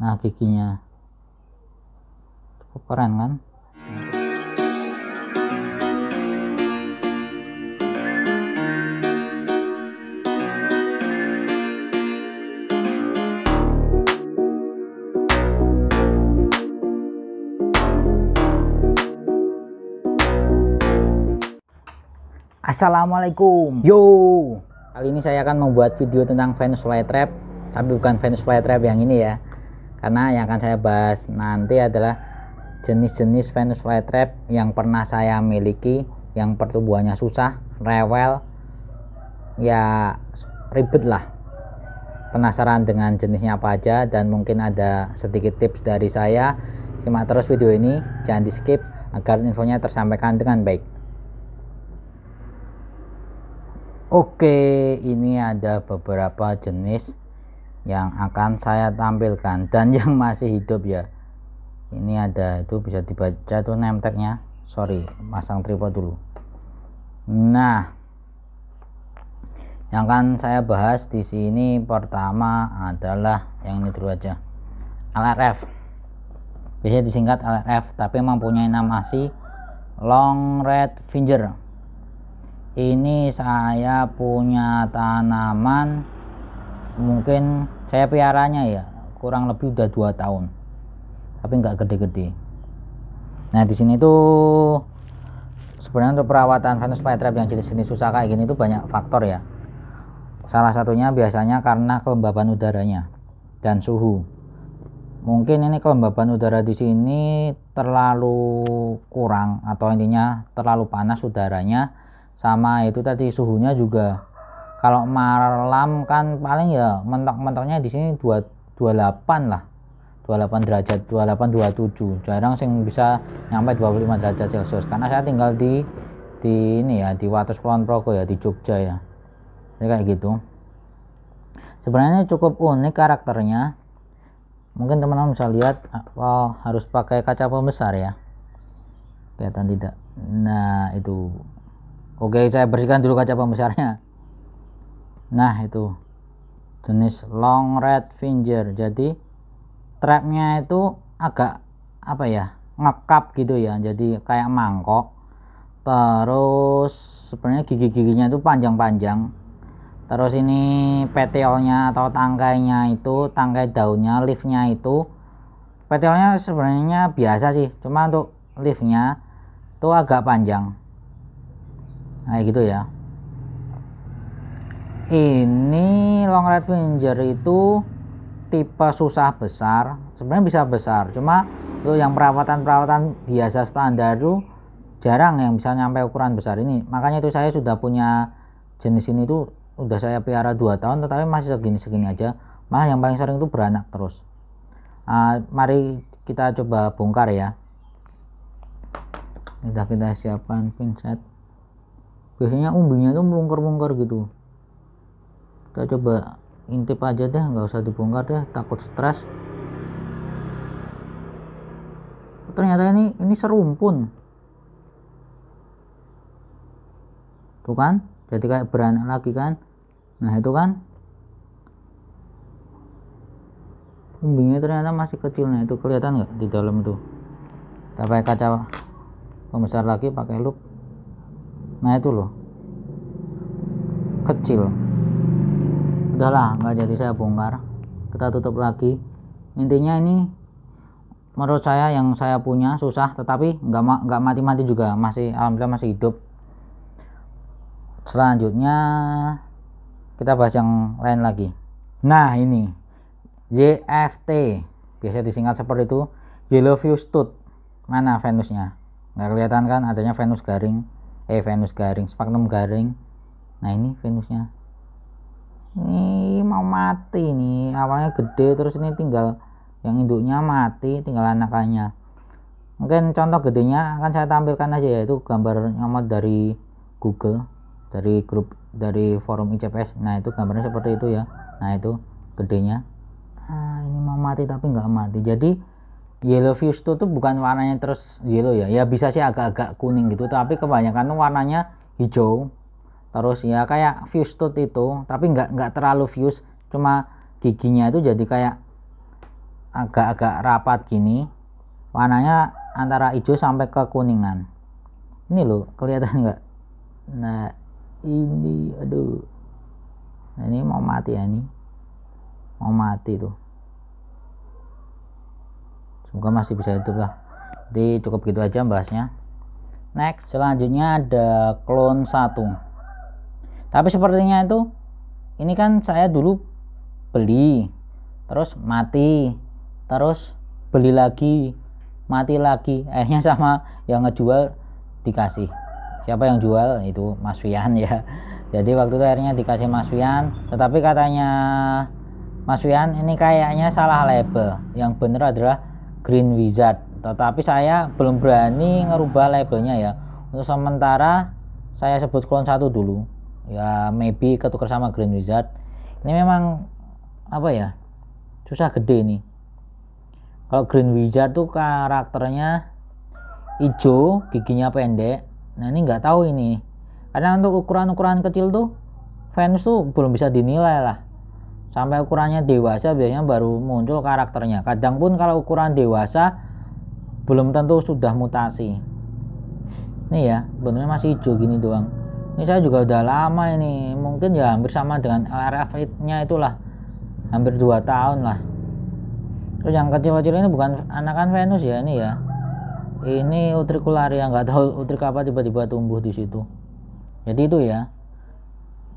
nah giginya cukup keren kan Assalamualaikum Yo Kali ini saya akan membuat video tentang Venus flytrap Tapi bukan Venus flytrap yang ini ya karena yang akan saya bahas nanti adalah jenis-jenis Venus flytrap yang pernah saya miliki yang pertumbuhannya susah, rewel, ya ribet lah. Penasaran dengan jenisnya apa aja dan mungkin ada sedikit tips dari saya. Simak terus video ini, jangan di skip agar infonya tersampaikan dengan baik. Oke, ini ada beberapa jenis yang akan saya tampilkan dan yang masih hidup ya ini ada itu bisa dibaca tuh name sorry masang tripod dulu nah yang akan saya bahas di sini pertama adalah yang ini dulu aja LRF biasanya disingkat LRF tapi mempunyai nama sih long red finger ini saya punya tanaman mungkin saya piaranya ya kurang lebih udah dua tahun tapi nggak gede-gede nah di sini tuh sebenarnya untuk perawatan Venus flytrap yang jenis-jenis susah kayak gini itu banyak faktor ya salah satunya biasanya karena kelembaban udaranya dan suhu mungkin ini kelembaban udara di sini terlalu kurang atau intinya terlalu panas udaranya sama itu tadi suhunya juga kalau malam kan paling ya mentok-mentoknya di sini 28 lah 28 derajat 28 27 jarang sih bisa nyampe 25 derajat celcius karena saya tinggal di di ini ya di Wates Kulon Progo ya di Jogja ya jadi kayak gitu sebenarnya cukup unik karakternya mungkin teman-teman bisa lihat oh, harus pakai kaca pembesar ya kelihatan tidak nah itu oke saya bersihkan dulu kaca pembesarnya nah itu jenis long red finger jadi trapnya itu agak apa ya ngekap gitu ya jadi kayak mangkok terus sebenarnya gigi-giginya itu panjang-panjang terus ini petiolnya atau tangkainya itu tangkai daunnya leafnya itu petiolnya sebenarnya biasa sih cuma untuk leafnya itu agak panjang kayak nah, gitu ya ini long red finger itu tipe susah besar sebenarnya bisa besar cuma itu yang perawatan-perawatan biasa standar itu jarang yang bisa nyampe ukuran besar ini makanya itu saya sudah punya jenis ini tuh udah saya piara 2 tahun tetapi masih segini-segini aja malah yang paling sering itu beranak terus uh, mari kita coba bongkar ya sudah kita siapkan pinset biasanya umbinya tuh melungker-melungker gitu kita coba intip aja deh nggak usah dibongkar deh takut stres ternyata ini ini serumpun tuh kan jadi kayak beranak lagi kan nah itu kan umbinya ternyata masih kecil nah itu kelihatan nggak di dalam tuh kita pakai kaca pembesar lagi pakai loop nah itu loh kecil udahlah nggak jadi saya bongkar kita tutup lagi intinya ini menurut saya yang saya punya susah tetapi nggak nggak mati-mati juga masih alhamdulillah masih hidup selanjutnya kita bahas yang lain lagi nah ini JFT biasa disingkat seperti itu yellow fuse Tut mana Venusnya nggak kelihatan kan adanya Venus garing eh Venus garing sphagnum garing nah ini Venusnya mau mati nih awalnya gede terus ini tinggal yang induknya mati tinggal anakannya mungkin contoh gedenya akan saya tampilkan aja yaitu gambar nyamot dari Google dari grup dari forum ICPS nah itu gambarnya seperti itu ya nah itu gedenya nah, ini mau mati tapi nggak mati jadi yellow fuse itu tuh bukan warnanya terus yellow ya ya bisa sih agak-agak kuning gitu tapi kebanyakan tuh warnanya hijau terus ya kayak fuse tooth itu tapi nggak nggak terlalu fuse cuma giginya itu jadi kayak agak-agak rapat gini warnanya antara hijau sampai ke kuningan ini loh kelihatan nggak nah ini aduh nah, ini mau mati ya ini mau mati tuh semoga masih bisa hidup lah jadi cukup gitu aja bahasnya next selanjutnya ada clone satu tapi sepertinya itu ini kan saya dulu beli terus mati terus beli lagi mati lagi akhirnya sama yang ngejual dikasih siapa yang jual itu Mas Fian ya jadi waktu itu akhirnya dikasih Mas Fian tetapi katanya Mas Fian ini kayaknya salah label yang bener adalah Green Wizard tetapi saya belum berani ngerubah labelnya ya untuk sementara saya sebut klon satu dulu ya maybe ketukar sama Green Wizard ini memang apa ya susah gede nih kalau Green Wizard tuh karakternya hijau giginya pendek nah ini nggak tahu ini karena untuk ukuran-ukuran kecil tuh fans tuh belum bisa dinilai lah sampai ukurannya dewasa biasanya baru muncul karakternya kadang pun kalau ukuran dewasa belum tentu sudah mutasi ini ya bentuknya masih hijau gini doang ini saya juga udah lama ini mungkin ya hampir sama dengan LRF nya itulah hampir dua tahun lah terus yang kecil-kecil ini bukan anakan Venus ya ini ya ini yang nggak tahu utrik apa tiba-tiba tumbuh di situ jadi itu ya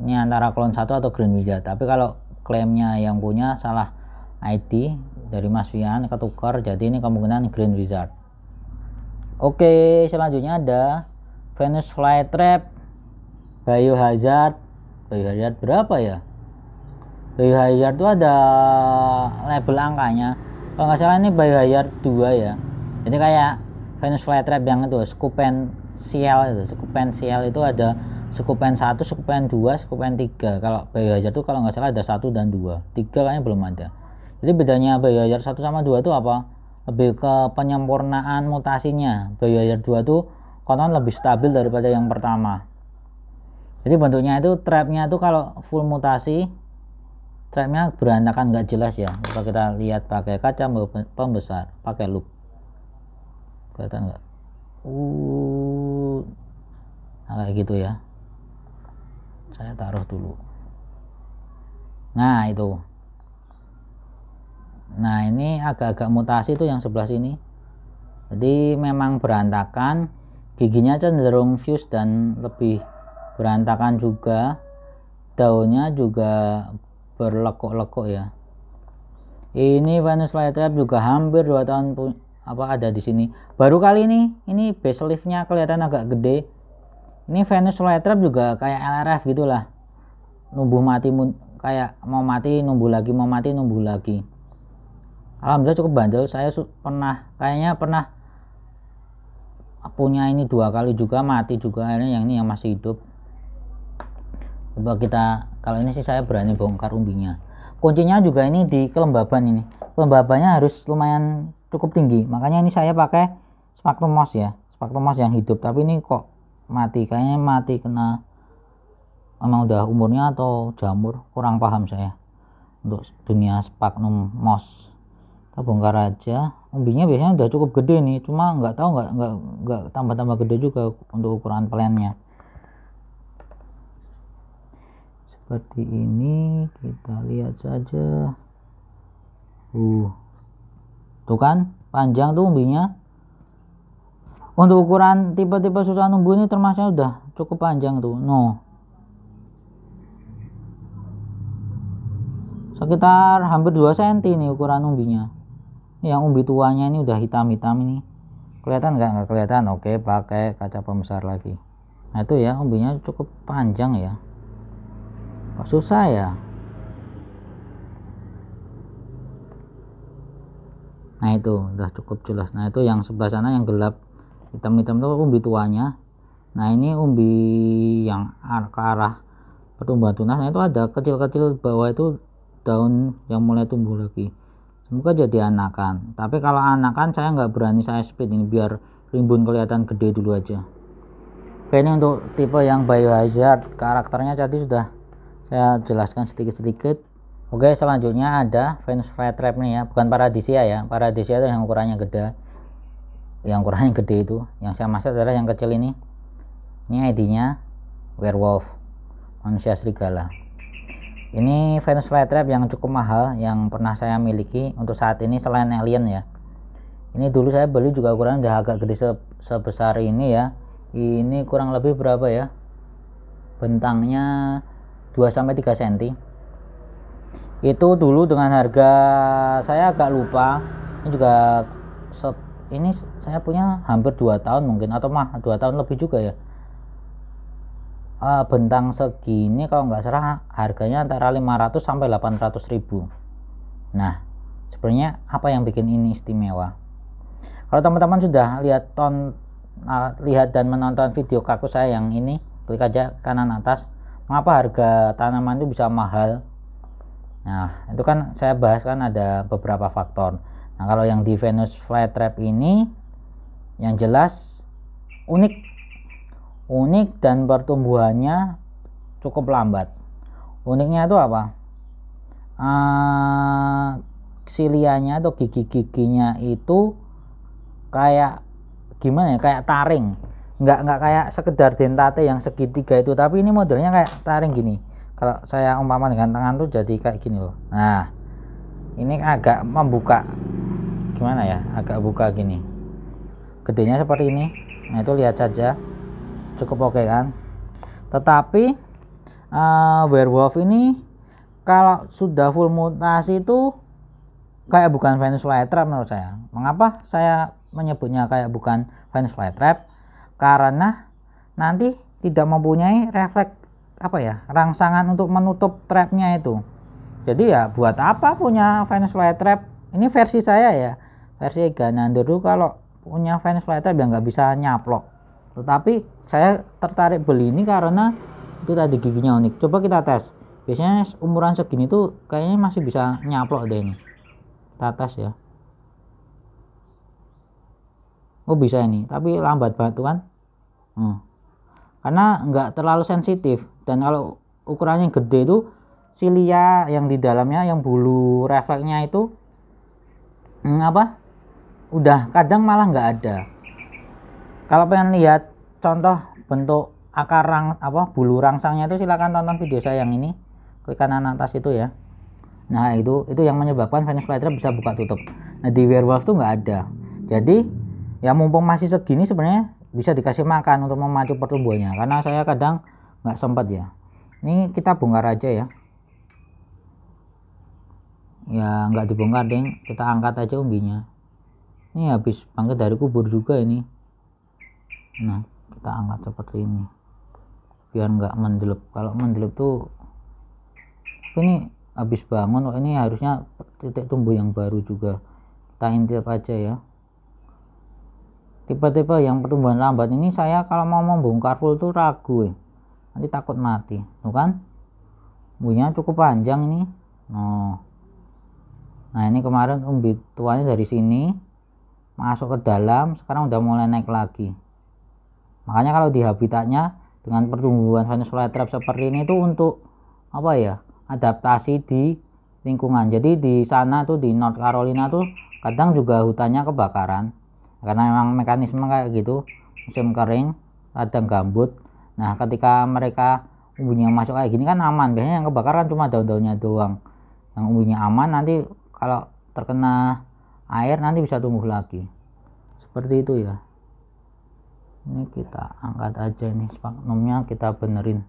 ini antara klon satu atau green widget tapi kalau klaimnya yang punya salah ID dari Mas Fian ketukar jadi ini kemungkinan green wizard oke selanjutnya ada Venus flytrap biohazard biohazard berapa ya by hire itu ada label angkanya kalau nggak salah ini by hire 2 ya jadi kayak Venus flytrap yang itu skupen sial itu skupen sial itu ada skupen 1, skupen 2, skupen 3 kalau by hire itu kalau nggak salah ada 1 dan 2 3 kayaknya belum ada jadi bedanya by hire 1 sama 2 itu apa lebih ke penyempurnaan mutasinya by hire 2 itu konon lebih stabil daripada yang pertama jadi bentuknya itu trapnya itu kalau full mutasi tracknya berantakan nggak jelas ya coba kita lihat pakai kaca pembesar pakai loop kelihatan nggak uh nah, kayak gitu ya saya taruh dulu nah itu nah ini agak-agak mutasi tuh yang sebelah sini jadi memang berantakan giginya cenderung fuse dan lebih berantakan juga daunnya juga berlekok-lekok ya ini Venus flytrap juga hampir 2 tahun pun apa ada di sini baru kali ini ini base liftnya kelihatan agak gede ini Venus flytrap juga kayak LRF gitulah numbuh mati kayak mau mati numbuh lagi mau mati numbuh lagi Alhamdulillah cukup bandel saya pernah kayaknya pernah punya ini dua kali juga mati juga akhirnya yang ini yang masih hidup coba kita kalau ini sih saya berani bongkar umbinya kuncinya juga ini di kelembaban ini kelembabannya harus lumayan cukup tinggi makanya ini saya pakai moss ya moss yang hidup tapi ini kok mati kayaknya mati kena emang udah umurnya atau jamur kurang paham saya untuk dunia sphagnum moss kita bongkar aja umbinya biasanya udah cukup gede nih cuma nggak tahu nggak nggak nggak tambah tambah gede juga untuk ukuran plannya seperti ini kita lihat saja uh tuh kan panjang tuh umbinya untuk ukuran tipe-tipe susah tumbuh ini termasuk udah cukup panjang tuh no sekitar hampir 2 cm ini ukuran umbinya yang umbi tuanya ini udah hitam-hitam ini kelihatan nggak nggak kelihatan oke pakai kaca pembesar lagi nah itu ya umbinya cukup panjang ya susah ya. nah itu udah cukup jelas nah itu yang sebelah sana yang gelap hitam-hitam itu umbi tuanya nah ini umbi yang ke arah pertumbuhan tunas nah itu ada kecil-kecil bawah itu daun yang mulai tumbuh lagi semoga jadi anakan tapi kalau anakan saya nggak berani saya speed ini biar rimbun kelihatan gede dulu aja oke ini untuk tipe yang biohazard karakternya jadi sudah saya jelaskan sedikit-sedikit oke selanjutnya ada fans Venus trap nih ya bukan paradisia ya paradisia itu yang ukurannya gede yang ukurannya gede itu yang saya masak adalah yang kecil ini ini ID nya werewolf manusia serigala ini Venus flytrap yang cukup mahal yang pernah saya miliki untuk saat ini selain alien ya ini dulu saya beli juga ukuran udah agak gede sebesar ini ya ini kurang lebih berapa ya bentangnya 2 sampai 3 cm. Itu dulu dengan harga saya agak lupa. Ini juga ini saya punya hampir 2 tahun mungkin atau mah 2 tahun lebih juga ya. Uh, bentang segini kalau nggak salah harganya antara 500 sampai 800 ribu. Nah, sebenarnya apa yang bikin ini istimewa? Kalau teman-teman sudah lihat ton ah, lihat dan menonton video kaku saya yang ini, klik aja kanan atas mengapa harga tanaman itu bisa mahal nah itu kan saya bahas kan ada beberapa faktor nah kalau yang di Venus flytrap ini yang jelas unik unik dan pertumbuhannya cukup lambat uniknya itu apa uh, silianya atau gigi-giginya itu kayak gimana ya kayak taring nggak nggak kayak sekedar dentate yang segitiga itu tapi ini modelnya kayak taring gini kalau saya umpama dengan tangan tuh jadi kayak gini loh nah ini agak membuka gimana ya agak buka gini gedenya seperti ini nah itu lihat saja cukup oke okay kan tetapi uh, werewolf ini kalau sudah full mutasi itu kayak bukan Venus flytrap menurut saya mengapa saya menyebutnya kayak bukan Venus flytrap karena nanti tidak mempunyai refleks apa ya rangsangan untuk menutup trapnya itu jadi ya buat apa punya Venus trap? ini versi saya ya versi Ganander dulu kalau punya Venus trap ya nggak bisa nyaplok tetapi saya tertarik beli ini karena itu tadi giginya unik coba kita tes biasanya umuran segini tuh kayaknya masih bisa nyaplok deh ini kita tes ya oh bisa ini tapi lambat banget kan hmm. karena nggak terlalu sensitif dan kalau ukurannya gede itu silia yang di dalamnya yang bulu refleksnya itu hmm, apa udah kadang malah nggak ada kalau pengen lihat contoh bentuk akar rang apa bulu rangsangnya itu silahkan tonton video saya yang ini klik kanan atas itu ya nah itu itu yang menyebabkan Venus flytrap bisa buka tutup nah di werewolf tuh nggak ada jadi ya mumpung masih segini sebenarnya bisa dikasih makan untuk memacu pertumbuhannya karena saya kadang nggak sempat ya ini kita bongkar aja ya ya nggak dibongkar deng kita angkat aja umbinya ini habis bangkit dari kubur juga ini nah kita angkat seperti ini biar nggak mendelup. kalau mendelup tuh ini habis bangun oh, ini harusnya titik tumbuh yang baru juga kita intip aja ya tipe-tipe yang pertumbuhan lambat ini saya kalau mau membongkar full tuh ragu ya. nanti takut mati tuh kan bumbunya cukup panjang ini nah nah ini kemarin umbi tuanya dari sini masuk ke dalam sekarang udah mulai naik lagi makanya kalau di habitatnya dengan pertumbuhan Venusalia trap seperti ini itu untuk apa ya adaptasi di lingkungan jadi di sana tuh di North Carolina tuh kadang juga hutannya kebakaran karena memang mekanisme kayak gitu musim kering kadang gambut nah ketika mereka umbunya masuk kayak gini kan aman biasanya yang kebakaran cuma daun-daunnya doang yang umbunya aman nanti kalau terkena air nanti bisa tumbuh lagi seperti itu ya ini kita angkat aja nih spagnumnya kita benerin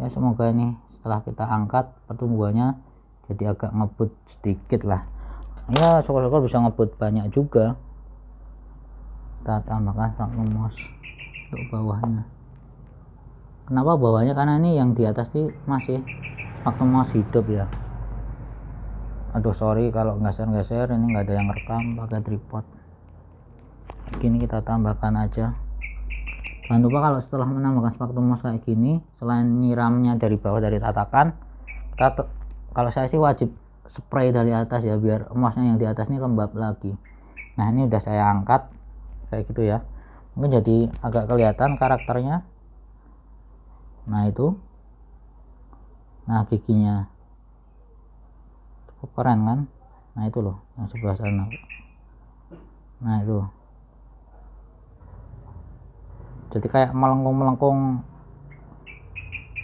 ya semoga ini setelah kita angkat pertumbuhannya jadi agak ngebut sedikit lah ya syukur-syukur bisa ngebut banyak juga kita tambahkan praknum mos untuk bawahnya kenapa bawahnya karena ini yang di atas ini masih praknum mos hidup ya aduh sorry kalau geser-geser ini nggak ada yang rekam pakai tripod gini kita tambahkan aja jangan lupa kalau setelah menambahkan spaktum mos kayak gini selain nyiramnya dari bawah dari tatakan kita kalau saya sih wajib spray dari atas ya biar emosnya yang di atas ini lembab lagi nah ini udah saya angkat kayak gitu ya mungkin jadi agak kelihatan karakternya nah itu nah giginya cukup keren kan nah itu loh yang sebelah sana nah itu jadi kayak melengkung-melengkung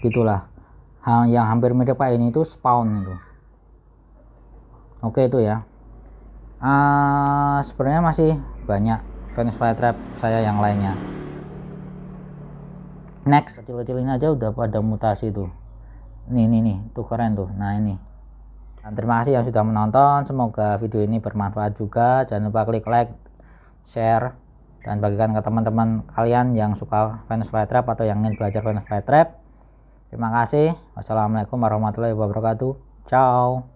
gitulah yang hampir mirip kayak ini itu spawn itu oke itu ya uh, sebenarnya masih banyak Venus fire trap saya yang lainnya next kecil-kecil ini aja udah pada mutasi tuh nih nih nih tuh keren tuh nah ini dan terima kasih yang sudah menonton semoga video ini bermanfaat juga jangan lupa klik like share dan bagikan ke teman-teman kalian yang suka Venus flytrap atau yang ingin belajar Venus flytrap terima kasih wassalamualaikum warahmatullahi wabarakatuh ciao